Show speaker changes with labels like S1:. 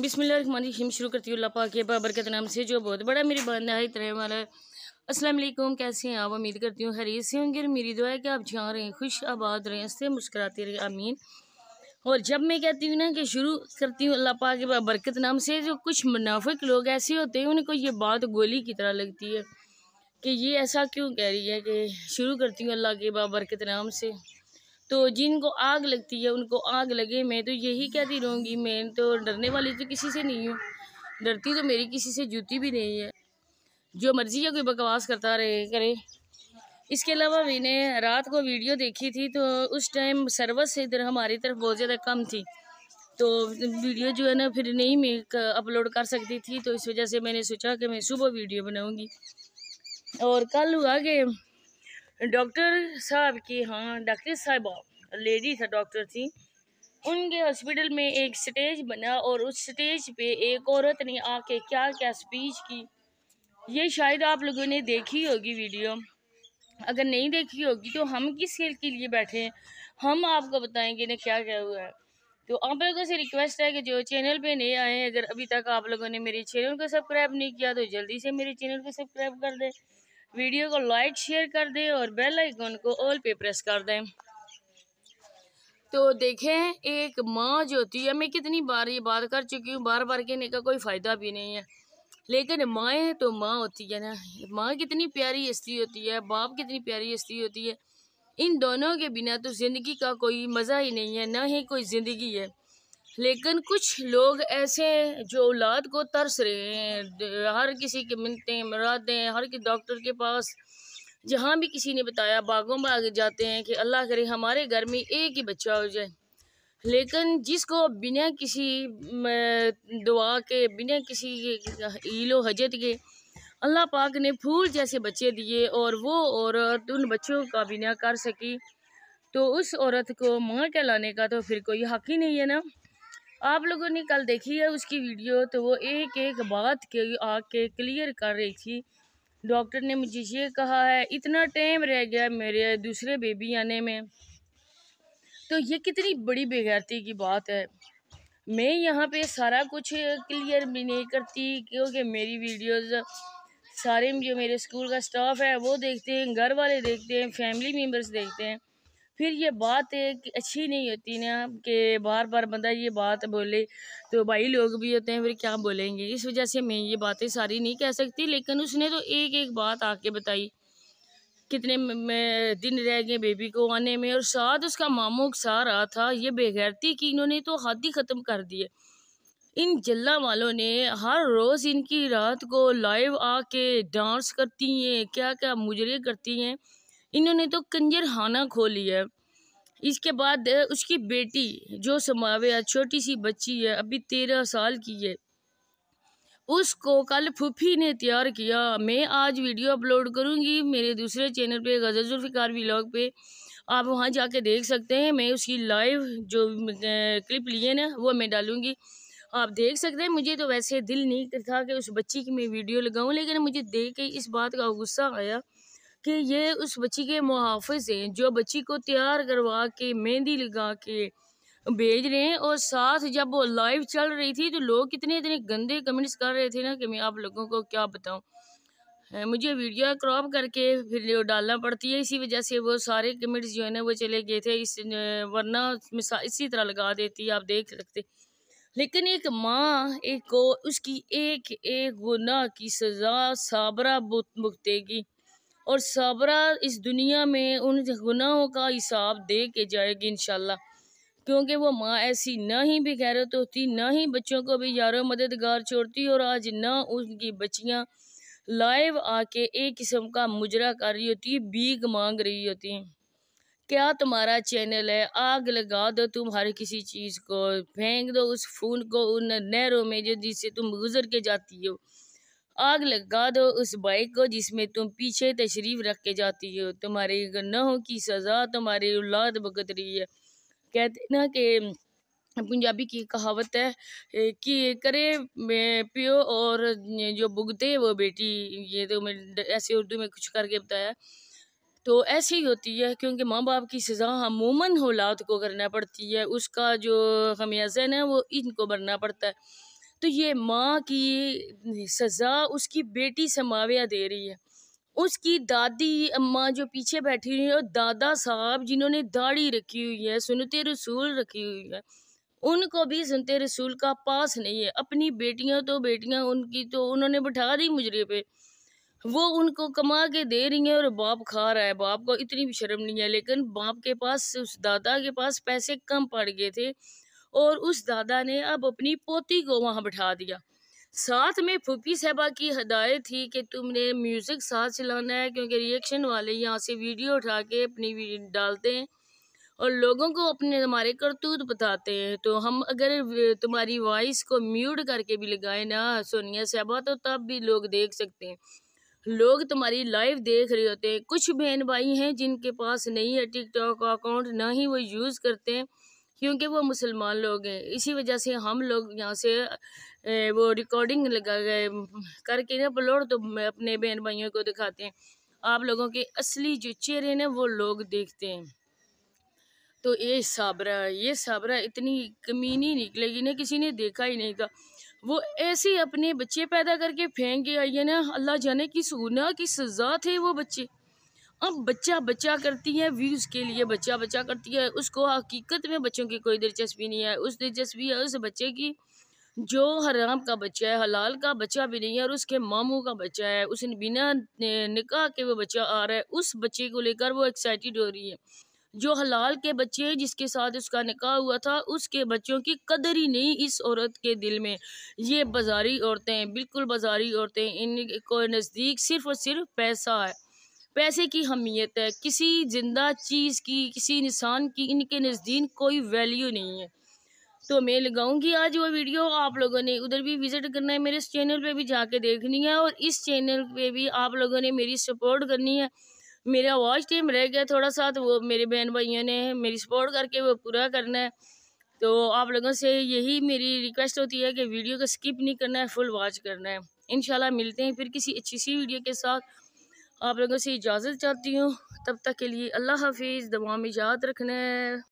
S1: बिसमीम शुरू करती हूँ लपा के बरकत नाम से जो बहुत बड़ा मेरी बंदा है इतने वाला असलम कैसे हैं आप उम्मीद करती हूँ हरी से होंगे मेरी दुआ है कि आप जहाँ रहें खुश आबाद रहें हंसते मुस्कराते रहें आमीन और जब मैं कहती हूँ ना कि शुरू करती हूँ अल्लाह पाक के बरकत नाम से जो कुछ मुनाफिक लोग ऐसे होते हैं उनको ये बात गोली की तरह लगती है कि ये ऐसा क्यों कह रही है कि शुरू करती हूँ अल्लाह के बरकत नाम से तो जिनको आग लगती है उनको आग लगे मैं तो यही कहती रहूँगी मैं तो डरने वाली तो किसी से नहीं हूँ डरती तो मेरी किसी से जूती भी नहीं है जो मर्जी है कोई बकवास करता रहे करे इसके अलावा मैंने रात को वीडियो देखी थी तो उस टाइम सर्वस इधर हमारी तरफ बहुत ज़्यादा कम थी तो वीडियो जो है ना फिर नहीं मैं अपलोड कर सकती थी तो इस वजह से मैंने सोचा कि मैं सुबह वीडियो बनाऊँगी और कल हुआ कि डॉक्टर साहब की हाँ डॉक्टर साहब लेडी था डॉक्टर थी उनके हॉस्पिटल में एक स्टेज बना और उस स्टेज पे एक औरत ने आके क्या क्या स्पीच की ये शायद आप लोगों ने देखी होगी वीडियो अगर नहीं देखी होगी तो हम किस खेल के लिए बैठे हैं हम आपको बताएंगे ना क्या क्या हुआ है तो आप लोगों से रिक्वेस्ट है कि जो चैनल पे नए आए हैं अगर अभी तक आप लोगों ने मेरे चैनल को सब्सक्राइब नहीं किया तो जल्दी से मेरे चैनल को सब्सक्राइब कर दें वीडियो को लाइक शेयर कर दें और बेल आइकन को ऑल पे प्रेस कर दें तो देखें एक माँ जो होती है मैं कितनी बार ये बात कर चुकी हूँ बार बार कहने का कोई फ़ायदा भी नहीं है लेकिन माएँ तो माँ होती है ना माँ कितनी प्यारी हस्ती होती है बाप कितनी प्यारी हस्ती होती है इन दोनों के बिना तो ज़िंदगी का कोई मज़ा ही नहीं है ना ही कोई ज़िंदगी है लेकिन कुछ लोग ऐसे हैं जो औलाद को तरस रहे हैं हर किसी के मिलते हैं हैं हर किसी डॉक्टर के पास जहाँ भी किसी ने बताया बागों में आगे जाते हैं कि अल्लाह करे हमारे घर में एक ही बच्चा हो जाए लेकिन जिसको बिना किसी दुआ के बिना किसी ईलो हजत के अल्लाह पाक ने फूल जैसे बच्चे दिए और वो औरत उन बच्चों का बिना कर सकी तो उस औरत को माँ कहलाने का तो फिर कोई हक ही नहीं है ना आप लोगों ने कल देखी है उसकी वीडियो तो वो एक एक बात के आके क्लियर कर रही थी डॉक्टर ने मुझे ये कहा है इतना टाइम रह गया मेरे दूसरे बेबी आने में तो ये कितनी बड़ी बेगैरती की बात है मैं यहाँ पे सारा कुछ क्लियर भी नहीं करती क्योंकि मेरी वीडियोस सारे जो मेरे स्कूल का स्टाफ है वो देखते हैं घर वाले देखते हैं फैमिली मेम्बर्स देखते हैं फिर ये बात एक अच्छी नहीं होती ना कि बार बार बंदा ये बात बोले तो भाई लोग भी होते हैं फिर क्या बोलेंगे इस वजह से मैं ये बातें सारी नहीं कह सकती लेकिन उसने तो एक एक बात आके बताई कितने दिन रह गए बेबी को आने में और साथ उसका मामू उकसा रहा था ये बेगैरती कि इन्होंने तो हाथ ही ख़त्म कर दिए इन जल्ला वालों ने हर रोज़ इनकी रात को लाइव आके डांस करती हैं क्या क्या मुजरे करती हैं इन्होंने तो कंजरखाना खोली है इसके बाद उसकी बेटी जो समावे है छोटी सी बच्ची है अभी तेरह साल की है उसको कल फूफी ने तैयार किया मैं आज वीडियो अपलोड करूँगी मेरे दूसरे चैनल पे गज़लजुल्फ़िकार व्लॉग पे आप वहाँ जाके देख सकते हैं मैं उसकी लाइव जो क्लिप लिए ना वो मैं डालूँगी आप देख सकते हैं मुझे तो वैसे दिल नहीं था कि उस बच्ची की मैं वीडियो लगाऊँ लेकिन मुझे देख के इस बात का गुस्सा आया कि ये उस बच्ची के मुहाफ़ हैं जो बच्ची को तैयार करवा के मेहंदी लगा के भेज रहे हैं और साथ जब वो लाइव चल रही थी तो लोग कितने इतने गंदे कमेंट्स कर रहे थे ना कि मैं आप लोगों को क्या बताऊं मुझे वीडियो क्रॉप करके फिर डालना पड़ती है इसी वजह से वो सारे कमेंट्स जो है ना वो चले गए थे इस वरना इसी तरह लगा देती आप देख सकते लेकिन एक माँ एक को उसकी एक एक गुना की सज़ा साबरा भुगतेगी और सबरा इस दुनिया में उन गुनाहों का हिसाब दे के जाएगी इन क्योंकि वो माँ ऐसी ना ही भी गैरत होती ना ही बच्चों को भी यारों मददगार छोड़ती और आज ना उनकी बच्चियाँ लाइव आके एक किस्म का मुजरा कर रही होती बीग मांग रही होती हैं क्या तुम्हारा चैनल है आग लगा दो तुम हर किसी चीज़ को फेंक दो उस फून को उन नहरों में जो जिससे तुम गुजर के जाती हो आग लगा दो उस बाइक को जिसमें तुम पीछे तशरीफ रख के जाती हो तुम्हारे गन्नाहों की सज़ा तुम्हारी औलाद भगत रही है कहते ना कि पंजाबी की कहावत है कि करे पियो और जो भुगते वो बेटी ये तो मैं ऐसे उर्दू में कुछ करके बताया तो ऐसी ही होती है क्योंकि माँ बाप की सज़ा अमूमन औलाद को करना पड़ती है उसका जो खमियाजन है वो इनको भरना पड़ता है तो ये माँ की सज़ा उसकी बेटी समाविया दे रही है उसकी दादी अम्मा जो पीछे बैठी हुई है और दादा साहब जिन्होंने दाढ़ी रखी हुई है सुनते रसूल रखी हुई है उनको भी सुनते रसूल का पास नहीं है अपनी बेटियां तो बेटियां उनकी तो उन्होंने बैठा दी मुजरे पे वो उनको कमा के दे रही हैं और बाप खा रहा है बाप को इतनी भी शर्म नहीं है लेकिन बाप के पास उस दादा के पास पैसे कम पड़ गए थे और उस दादा ने अब अपनी पोती को वहाँ बैठा दिया साथ में फूफी साहबा की हदायत थी कि तुमने म्यूज़िक साथ चलाना है क्योंकि रिएक्शन वाले यहाँ से वीडियो उठा के अपनी डालते हैं और लोगों को अपने हमारे करतूत बताते हैं तो हम अगर तुम्हारी वॉइस को म्यूट करके भी लगाए ना सोनिया साहबा तो तब भी लोग देख सकते हैं लोग तुम्हारी लाइव देख रहे होते हैं कुछ बहन भाई हैं जिनके पास नहीं है टिकटॉक अकाउंट ना ही वो यूज़ करते हैं क्योंकि वो मुसलमान लोग हैं इसी वजह से हम लोग यहाँ से वो रिकॉर्डिंग लगा गए करके ना अपलोड तो अपने बहन भाइयों को दिखाते हैं आप लोगों के असली जो चेहरे ना वो लोग देखते हैं तो ये साबरा ये साबरा इतनी कमीनी निकलेगी ना किसी ने देखा ही नहीं था वो ऐसे अपने बच्चे पैदा करके फेंक के आई ना अल्लाह जाने की सुना की सज़ा थे वो बच्चे अब बच्चा बच्चा करती है व्यूज़ के लिए बच्चा बच्चा करती है उसको हकीकत में बच्चों की कोई दिलचस्पी नहीं है उस दिलचस्पी है उस बच्चे की जो हराम का बच्चा है हलाल का बच्चा भी नहीं है और उसके मामू का बच्चा है उस बिना निकाह के वो बच्चा आ रहा है उस बच्चे को लेकर वो एक्साइटेड हो रही है जो हलाल के बच्चे हैं जिसके साथ उसका निकाह हुआ था उसके बच्चों की कदर ही नहीं इस औरत के दिल में ये बाजारी औरतें बिल्कुल बाजारी औरतें इनको नज़दीक सिर्फ और सिर्फ पैसा है पैसे की अहमियत है किसी जिंदा चीज़ की किसी इंसान की इनके नज़दीक कोई वैल्यू नहीं है तो मैं लगाऊंगी आज वो वीडियो आप लोगों ने उधर भी विज़िट करना है मेरे इस चैनल पे भी जाके देखनी है और इस चैनल पे भी आप लोगों ने मेरी सपोर्ट करनी है मेरा वॉच टाइम रह गया थोड़ा सा तो वो मेरे बहन भाइयों ने मेरी सपोर्ट करके वो पूरा करना है तो आप लोगों से यही मेरी रिक्वेस्ट होती है कि वीडियो को स्किप नहीं करना है फुल वॉच करना है इन मिलते हैं फिर किसी अच्छी सी वीडियो के साथ आप लोगों से इजाज़त चाहती हूँ तब तक के लिए अल्लाह हाफिज़ दवा में याद रखना है